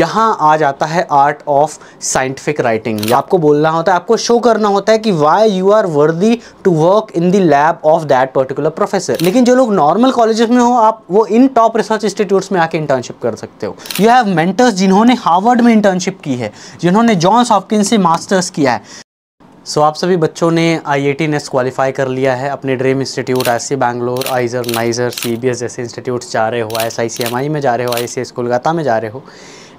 यहाँ आ जाता है आर्ट ऑफ साइंटिफिक राइटिंग आपको बोलना होता है आपको शो करना होता है कि why you are worthy to work in the lab of that particular professor लेकिन जो लोग नॉर्मल कॉलेजेस में हो आप वो इन टॉप रिसर्च इंस्टीट्यूट्स में आके इंटर्नशिप कर सकते हो यू हैव मेंटर्स जिन्होंने हार्वर्ड में इंटर्नशिप की है जिन्होंने जॉन्स ऑफकिन से मास्टर्स किया है सो so, आप सभी बच्चों ने I I T NEST qualify कर लिया है अपने dream institute IISc Bangalore IISER NISER C B S जैसे इंस्टीट्यूट जा रहे हो एस आई सी एम आई में जा रहे हो आई सी एस कोलकाता में जा रहे हो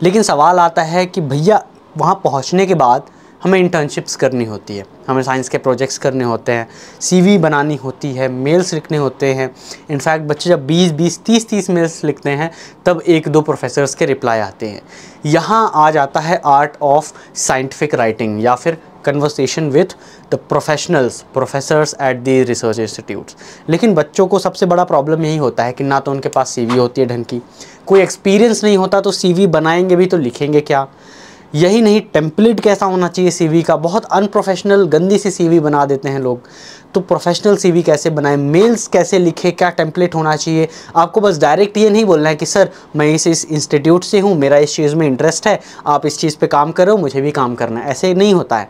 लेकिन सवाल आता है कि भैया वहाँ पहुँचने के बाद हमें इंटर्नशिप्स करनी होती है हमें साइंस के प्रोजेक्ट्स करने होते हैं सीवी बनानी होती है मेल्स लिखने होते हैं इनफैक्ट बच्चे जब 20 20 30 30 मेल्स लिखते हैं तब एक दो प्रोफेसर्स के रिप्लाई आते हैं यहाँ आ जाता है आर्ट ऑफ साइंटिफिक राइटिंग या फिर conversation with the professionals professors at the research institutes लेकिन बच्चों को सबसे बड़ा प्रॉब्लम यही होता है कि ना तो उनके पास सीवी होती है ढंग की कोई एक्सपीरियंस नहीं होता तो सीवी बनाएंगे भी तो लिखेंगे क्या यही नहीं टेम्पलेट कैसा होना चाहिए सीवी का बहुत अनप्रोफेशनल गंदी सी सीवी बना देते हैं लोग तो प्रोफेशनल सीवी कैसे बनाएं मेल्स कैसे लिखे क्या टेम्पलेट होना चाहिए आपको बस डायरेक्ट ये नहीं बोलना है कि सर मैं इस इस इंस्टीट्यूट से हूँ मेरा इस चीज़ में इंटरेस्ट है आप इस चीज़ पर काम करो मुझे भी काम करना है ऐसे नहीं होता है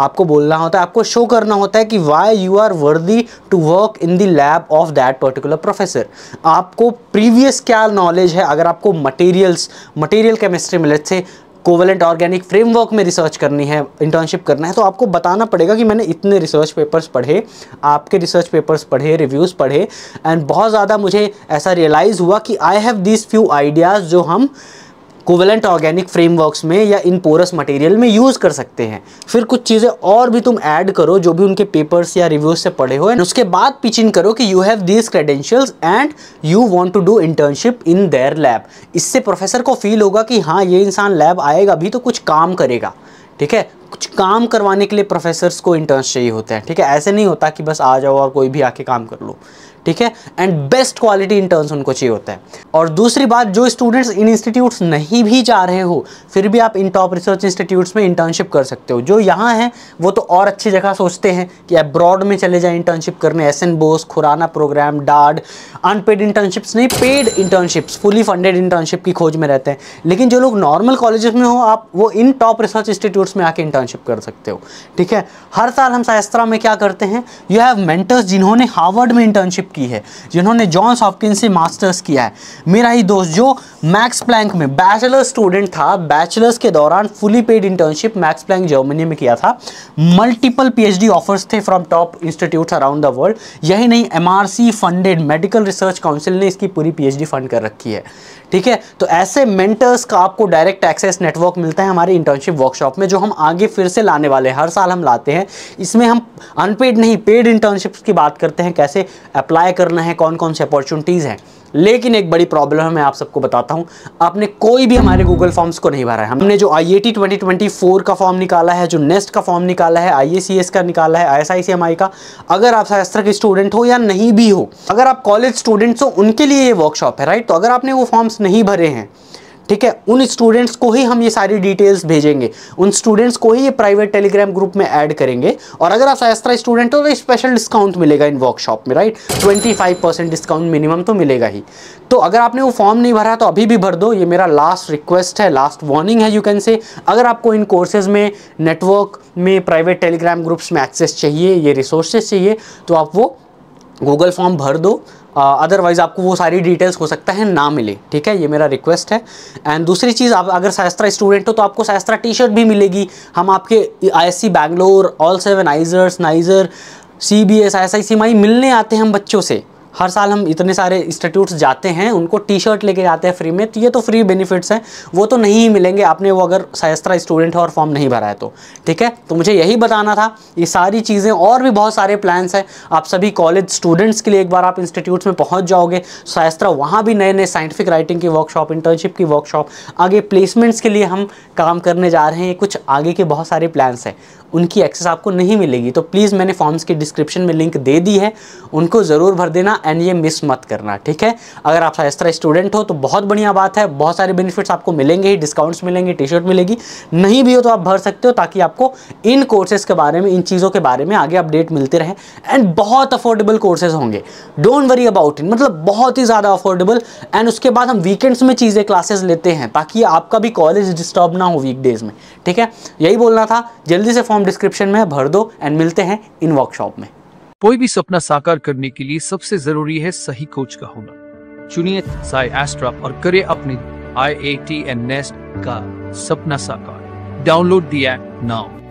आपको बोलना होता है आपको शो करना होता है कि why you are worthy to work in the lab of that particular professor आपको प्रीवियस क्या नॉलेज है अगर आपको मटेरियल्स मटेरियल केमिस्ट्री में let's say covalent organic framework में रिसर्च करनी है इंटर्नशिप करना है तो आपको बताना पड़ेगा कि मैंने इतने रिसर्च पेपर्स पढ़े आपके रिसर्च पेपर्स पढ़े रिव्यूज़ पढ़े एंड बहुत ज़्यादा मुझे ऐसा रियलाइज़ हुआ कि I have these few ideas जो हम कोवेलेंट ऑर्गेनिक फ्रेमवर्क्स में या इन पोरस मटेरियल में यूज़ कर सकते हैं फिर कुछ चीज़ें और भी तुम ऐड करो जो भी उनके पेपर्स या रिव्यूज से पढ़े हो एंड उसके बाद पिचिन करो कि you have these credentials and you want to do internship in their lab इससे प्रोफेसर को फील होगा कि हाँ ये इंसान लैब आएगा भी तो कुछ काम करेगा ठीक है कुछ काम करवाने के लिए प्रोफेसर्स को इंटर्न चाहिए होते हैं ठीक है ऐसे नहीं होता कि बस आ जाओ और कोई भी आके काम कर लो ठीक है एंड बेस्ट क्वालिटी इंटर्न्स उनको चाहिए होता है और दूसरी बात जो स्टूडेंट्स इन इंस्टीट्यूट्स नहीं भी जा रहे हो फिर भी आप इन टॉप रिसर्च इंस्टीट्यूट्स में इंटर्नशिप कर सकते हो जो यहाँ हैं वो तो और अच्छी जगह सोचते हैं कि अब्रॉड में चले जाएँ इंटर्नशिप करने S N Bose Khorana program डार्ड अनपेड इंटर्नशिप्स नहीं paid internships fully funded internship की खोज में रहते हैं लेकिन जो लोग नॉर्मल कॉलेज में हो आप वो इन टॉप रिसर्च इंस्टीट्यूट्स में आके इंटर्नशिप कर सकते हो ठीक है हर साल हम शास्त्रा में क्या करते हैं यू हैव मेंटर्स जिन्होंने हार्वर्ड में इंटर्नशिप की है जिन्होंने जॉन्स हॉपकिंस से मास्टर्स किया है मेरा ही दोस्त जो मैक्स प्लैंक में बैचलर स्टूडेंट था बैचलर्स के दौरान fully paid internship Max Planck Germany में किया था मल्टीपल पीएचडी ऑफर्स थे from top institute around the world यही नहीं MRC funded medical research council ने इसकी पूरी पीएचडी फंड कर रखी है ठीक है तो ऐसे मेंटर्स का आपको डायरेक्ट एक्सेस नेटवर्क मिलता है हमारे इंटर्नशिप वर्कशॉप में जो हम आगे फिर से लाने वाले हैं हर साल हम लाते हैं इसमें हम अनपेड नहीं पेड इंटर्नशिप्स की बात करते हैं कैसे अप्लाई ट्राई करना है कौन कौन से अपॉर्चुनिटीज़ हैं लेकिन एक बड़ी प्रॉब्लम है मैं आप सबको बताता हूं आपने कोई भी हमारे गूगल फॉर्म्स को नहीं भरा है हमने जो I A T twenty twenty four का फॉर्म निकाला है जो नेस्ट का फॉर्म निकाला है आई ए सी एस का निकाला है I S I C M आई का अगर आप शास्त्र के स्टूडेंट हो या नहीं भी हो अगर आप कॉलेज स्टूडेंट्स हो उनके लिए ये वर्कशॉप है राइट तो अगर आपने वो फॉर्म्स नहीं भरे हैं ठीक है उन स्टूडेंट्स को ही हम ये सारी डिटेल्स भेजेंगे उन स्टूडेंट्स को ही ये प्राइवेट टेलीग्राम ग्रुप में ऐड करेंगे और अगर आप सहस्त्रा स्टूडेंट हो तो स्पेशल डिस्काउंट मिलेगा इन वर्कशॉप में right twenty five percent discount minimum तो मिलेगा ही तो अगर आपने वो फॉर्म नहीं भरा तो अभी भी भर दो ये मेरा लास्ट रिक्वेस्ट है लास्ट वार्निंग है यू कैन से अगर आपको इन कोर्सेज़ में नेटवर्क में प्राइवेट टेलीग्राम ग्रुप्स में एक्सेस चाहिए ये रिसोर्सेज चाहिए तो आप वो गूगल फॉर्म भर दो अदरवाइज़ आपको वो सारी डिटेल्स हो सकता है ना मिले ठीक है ये मेरा रिक्वेस्ट है एंड दूसरी चीज़ आप अगर शास्त्रा स्टूडेंट हो तो आपको शास्त्रा टी शर्ट भी मिलेगी हम आपके I S C Bangalore all seven IISERs NISER C B S I I C मिलने आते हैं हम बच्चों से हर साल हम इतने सारे इंस्टीट्यूट्स जाते हैं उनको टी शर्ट लेके जाते हैं फ्री में तो ये तो फ्री बेनिफिट्स हैं वो तो नहीं ही मिलेंगे आपने वो अगर सहस्त्रा स्टूडेंट है और फॉर्म नहीं भरा है तो ठीक है तो मुझे यही बताना था ये सारी चीज़ें और भी बहुत सारे प्लान्स हैं आप सभी कॉलेज स्टूडेंट्स के लिए एक बार आप इंस्टीट्यूट्स में पहुँच जाओगे सहस्त्रा वहाँ भी नए नए साइंटिफिक राइटिंग की वर्कशॉप इंटर्नशिप की वर्कशॉप आगे प्लेसमेंट्स के लिए हम काम करने जा रहे हैं कुछ आगे के बहुत सारे प्लान्स हैं उनकी एक्सेस आपको नहीं मिलेगी तो प्लीज़ मैंने फॉर्म्स की डिस्क्रिप्शन में लिंक दे दी है उनको ज़रूर भर देना एंड ये मिस मत करना ठीक है अगर आप तरह स्टूडेंट हो तो बहुत बढ़िया बात है बहुत सारे बेनिफिट्स आपको मिलेंगे ही डिस्काउंट्स मिलेंगे टी शर्ट मिलेगी नहीं भी हो तो आप भर सकते हो ताकि आपको इन कोर्सेज के बारे में इन चीज़ों के बारे में आगे अपडेट मिलते रहे एंड बहुत अफोर्डेबल कोर्सेज होंगे डोंट वरी अबाउट इन मतलब बहुत ही ज़्यादा अफोर्डेबल एंड उसके बाद हम वीकेंड्स में चीज़ें क्लासेस लेते हैं ताकि आपका भी कॉलेज डिस्टर्ब ना हो वीकडेज़ में ठीक है यही बोलना था जल्दी से फॉर्म फॉर्म डिस्क्रिप्शन में भर दो एंड मिलते हैं इन वर्कशॉप में कोई भी सपना साकार करने के लिए सबसे जरूरी है सही कोच का होना चुनिए साई एस्ट्रा और करे अपने I A T and NEST का सपना साकार डाउनलोड दिया नाउ